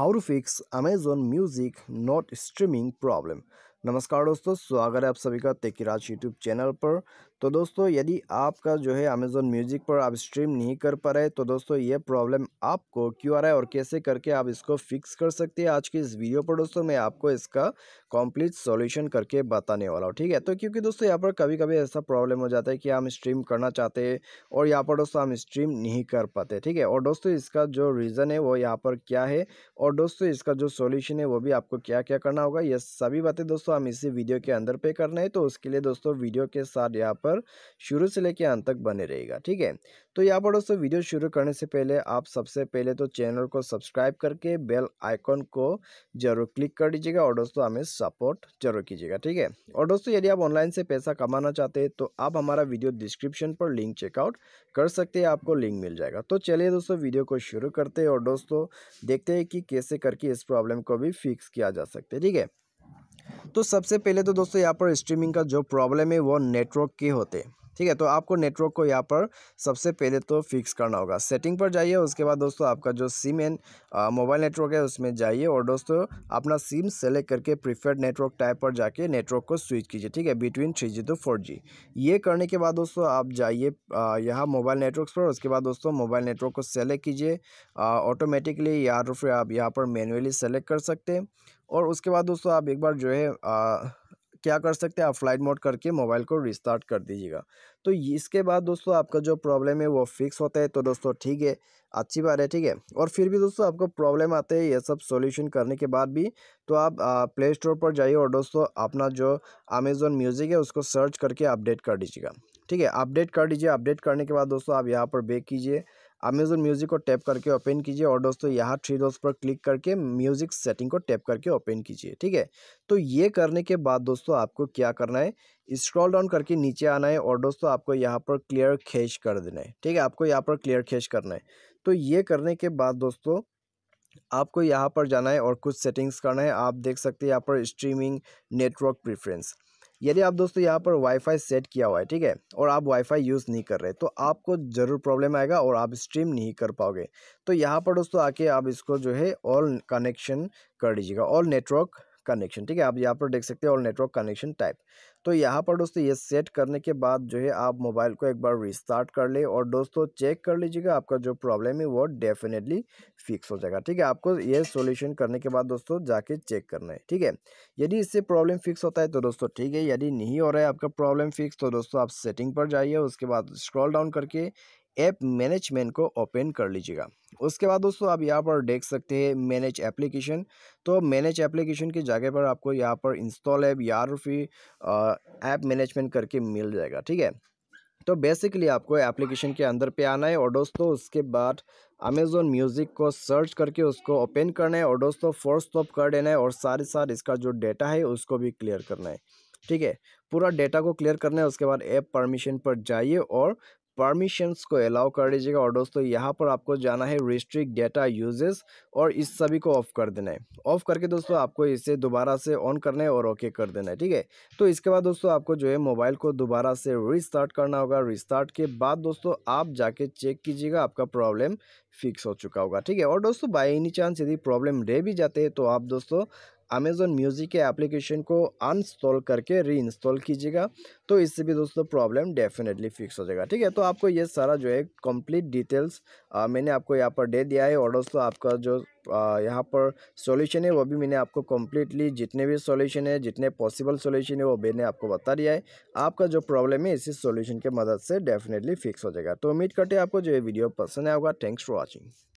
how to fix Amazon Music not streaming problem. नमस्कार दोस्तों स्वागत है आप सभी का तेकिराज यूट्यूब चैनल पर तो दोस्तों यदि आपका जो है अमेज़ोन म्यूज़िक पर आप स्ट्रीम नहीं कर पा रहे तो दोस्तों ये प्रॉब्लम आपको क्यों आ रहा है और कैसे करके आप इसको फिक्स कर सकते हैं आज की इस वीडियो पर दोस्तों मैं आपको इसका कंप्लीट सॉल्यूशन करके बताने वाला हूँ ठीक है तो क्योंकि दोस्तों यहाँ पर कभी कभी ऐसा प्रॉब्लम हो जाता है कि हम स्ट्रीम करना चाहते हैं और यहाँ पर दोस्तों हम स्ट्रीम नहीं कर पाते ठीक है और दोस्तों इसका जो रीज़न है वो यहाँ पर क्या है और दोस्तों इसका जो सोल्यूशन है वो भी आपको क्या क्या करना होगा ये सभी बातें दोस्तों दोस्तों हम इसी वीडियो के अंदर पे करना है तो उसके लिए दोस्तों वीडियो के साथ यहाँ पर शुरू से लेकर अंत तक बने रहेगा ठीक है तो यहाँ पर दोस्तों वीडियो शुरू करने से पहले आप सबसे पहले तो चैनल को सब्सक्राइब करके बेल आइकॉन को जरूर क्लिक कर दीजिएगा और दोस्तों हमें सपोर्ट जरूर कीजिएगा ठीक है और दोस्तों यदि आप ऑनलाइन से पैसा कमाना चाहते हैं तो आप हमारा वीडियो डिस्क्रिप्शन पर लिंक चेकआउट कर सकते हैं आपको लिंक मिल जाएगा तो चलिए दोस्तों वीडियो को शुरू करते हैं और दोस्तों देखते हैं कि कैसे करके इस प्रॉब्लम को भी फिक्स किया जा सकता है ठीक है तो सबसे पहले तो दोस्तों यहाँ पर स्ट्रीमिंग का जो प्रॉब्लम है वो नेटवर्क के होते ठीक है तो आपको नेटवर्क को यहाँ पर सबसे पहले तो फिक्स करना होगा सेटिंग पर जाइए उसके बाद दोस्तों आपका जो सिम एंड मोबाइल नेटवर्क है उसमें जाइए और दोस्तों अपना सिम सेलेक्ट करके प्रीफर्ड नेटवर्क टाइप पर जाके नेटवर्क को स्विच कीजिए ठीक है between three G to four G ये करने के बाद दोस्तों आप जाइए यहाँ मोबाइल नेटवर्क पर उसके बाद दोस्तों मोबाइल नेटवर्क को सेलेक्ट कीजिए ऑटोमेटिकली या तो फिर आप यहाँ पर मैनुअली सेलेक्ट कर सकते हैं और उसके बाद दोस्तों आप एक बार जो है क्या कर सकते हैं आप फ्लाइट मोड करके मोबाइल को रिस्टार्ट कर दीजिएगा तो इसके बाद दोस्तों आपका जो प्रॉब्लम है वो फिक्स होता है तो दोस्तों ठीक है अच्छी बात है ठीक है और फिर भी दोस्तों आपको प्रॉब्लम आते हैं ये सब सॉल्यूशन करने के बाद भी तो आप प्ले स्टोर पर जाइए और दोस्तों अपना जो अमेज़ोन म्यूज़िक है उसको सर्च करके अपडेट कर दीजिएगा ठीक है अपडेट कर दीजिए अपडेट करने के बाद दोस्तों आप यहाँ पर बेक कीजिए अमेजोन म्यूज़िक को टैप करके ओपन कीजिए और दोस्तों यहाँ थ्री डॉट्स पर क्लिक करके म्यूज़िक सेटिंग को टैप करके ओपन कीजिए ठीक है तो ये करने के बाद दोस्तों आपको क्या करना है स्क्रॉल डाउन करके नीचे आना है और दोस्तों आपको यहाँ पर क्लियर खेच कर देना है ठीक है आपको यहाँ पर क्लियर खेच करना है तो ये करने के बाद दोस्तों आपको यहाँ पर जाना है और कुछ सेटिंग्स करना है आप देख सकते हैं यहाँ पर स्ट्रीमिंग नेटवर्क प्रेफरेंस यदि आप दोस्तों यहाँ पर वाईफाई सेट किया हुआ है ठीक है और आप वाईफाई यूज़ नहीं कर रहे तो आपको ज़रूर प्रॉब्लम आएगा और आप स्ट्रीम नहीं कर पाओगे तो यहाँ पर दोस्तों आके आप इसको जो है ऑल कनेक्शन कर दीजिएगा ऑल नेटवर्क कनेक्शन ठीक है आप यहाँ पर देख सकते हैं ऑल नेटवर्क कनेक्शन टाइप तो यहाँ पर दोस्तों ये सेट करने के बाद जो है आप मोबाइल को एक बार रिस्टार्ट कर ले और दोस्तों चेक कर लीजिएगा आपका जो प्रॉब्लम है वो डेफिनेटली फिक्स हो जाएगा ठीक है आपको ये सोल्यूशन करने के बाद दोस्तों जाके चेक करना है ठीक है यदि इससे प्रॉब्लम फिक्स होता है तो दोस्तों ठीक है यदि नहीं हो रहा है आपका प्रॉब्लम फिक्स तो दोस्तों आप सेटिंग पर जाइए उसके बाद स्क्रॉल डाउन करके ऐप मैनेजमेंट को ओपन कर लीजिएगा उसके बाद दोस्तों आप यहाँ पर देख सकते हैं मैनेज एप्लीकेशन तो मैनेज एप्लीकेशन की जगह पर आपको यहाँ पर इंस्टॉल ऐप या फिर ऐप मैनेजमेंट करके मिल जाएगा ठीक है तो बेसिकली आपको एप्लीकेशन के अंदर पे आना है और दोस्तों उसके बाद अमेजोन म्यूज़िक को सर्च करके उसको ओपन करना है और दोस्तों फोर्स स्टॉप कर देना है और साथ ही साथ इसका जो डेटा है उसको भी क्लियर करना है ठीक है पूरा डेटा को क्लियर करना है उसके बाद ऐप परमिशन पर जाइए और परमिशंस को अलाउ कर दीजिएगा और दोस्तों यहाँ पर आपको जाना है रिस्ट्रिक्ट डेटा यूजेस और इस सभी को ऑफ कर देना है ऑफ करके दोस्तों आपको इसे दोबारा से ऑन करना है और ओके कर देना है ठीक है तो इसके बाद दोस्तों आपको जो है मोबाइल को दोबारा से रिस्टार्ट करना होगा रिस्टार्ट के बाद दोस्तों आप जाके चेक कीजिएगा आपका प्रॉब्लम फिक्स हो चुका होगा ठीक है और दोस्तों बाई एनी चांस यदि प्रॉब्लम रह भी जाते हैं तो आप दोस्तों अमेज़ोन म्यूज़िक के एप्लीकेशन को अनस्टॉल करके री कीजिएगा तो इससे भी दोस्तों प्रॉब्लम डेफिनेटली फिक्स हो जाएगा ठीक है तो आपको ये सारा जो है कंप्लीट डिटेल्स मैंने आपको यहाँ पर दे दिया है और दोस्तों आपका जो यहाँ पर सॉल्यूशन है वो भी मैंने आपको कम्प्लीटली जितने भी सॉल्यूशन है जितने पॉसिबल सॉल्यूशन है वो मैंने आपको बता दिया है आपका जो प्रॉब्लम है इसी सॉल्यूशन के मदद से डेफिनेटली फिक्स हो जाएगा तो उम्मीद करते हैं आपको जो ये वीडियो पसंद आएगा थैंक्स फॉर वॉचिंग